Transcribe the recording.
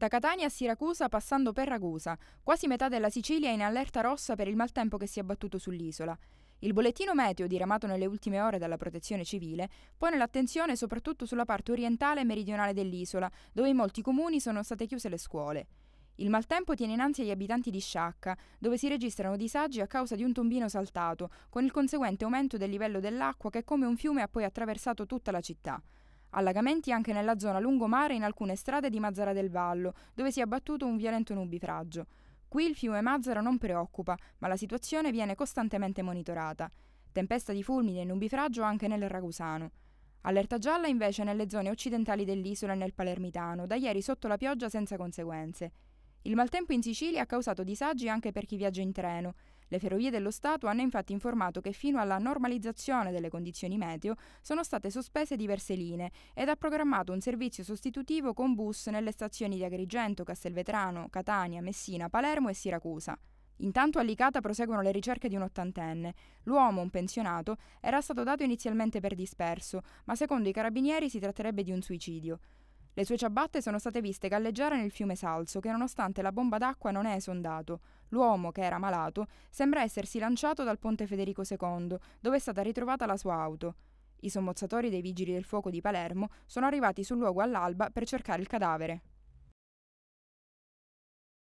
Da Catania a Siracusa passando per Ragusa, quasi metà della Sicilia è in allerta rossa per il maltempo che si è abbattuto sull'isola. Il bollettino meteo diramato nelle ultime ore dalla protezione civile pone l'attenzione soprattutto sulla parte orientale e meridionale dell'isola, dove in molti comuni sono state chiuse le scuole. Il maltempo tiene in ansia gli abitanti di Sciacca, dove si registrano disagi a causa di un tombino saltato, con il conseguente aumento del livello dell'acqua che come un fiume ha poi attraversato tutta la città. Allagamenti anche nella zona lungomare e in alcune strade di Mazzara del Vallo, dove si è abbattuto un violento nubifragio. Qui il fiume Mazzara non preoccupa, ma la situazione viene costantemente monitorata. Tempesta di fulmine e nubifragio anche nel Ragusano. Allerta gialla invece nelle zone occidentali dell'isola e nel Palermitano, da ieri sotto la pioggia senza conseguenze. Il maltempo in Sicilia ha causato disagi anche per chi viaggia in treno. Le Ferrovie dello Stato hanno infatti informato che fino alla normalizzazione delle condizioni meteo sono state sospese diverse linee ed ha programmato un servizio sostitutivo con bus nelle stazioni di Agrigento, Castelvetrano, Catania, Messina, Palermo e Siracusa. Intanto a Licata proseguono le ricerche di un ottantenne. L'uomo, un pensionato, era stato dato inizialmente per disperso, ma secondo i carabinieri si tratterebbe di un suicidio. Le sue ciabatte sono state viste galleggiare nel fiume Salso, che nonostante la bomba d'acqua non è esondato. L'uomo, che era malato, sembra essersi lanciato dal ponte Federico II, dove è stata ritrovata la sua auto. I sommozzatori dei vigili del fuoco di Palermo sono arrivati sul luogo all'alba per cercare il cadavere.